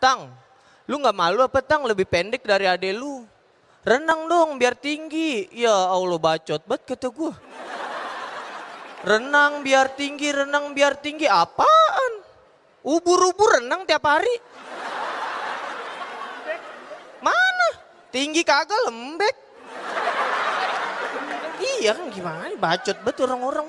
Tang, lu gak malu apa Tang lebih pendek dari ade lu? Renang dong biar tinggi. Ya Allah bacot banget kata gue. Renang biar tinggi, renang biar tinggi. Apaan? Ubur-ubur renang tiap hari. Mana? Tinggi kagak lembek. Iya kan gimana bacot banget orang-orang.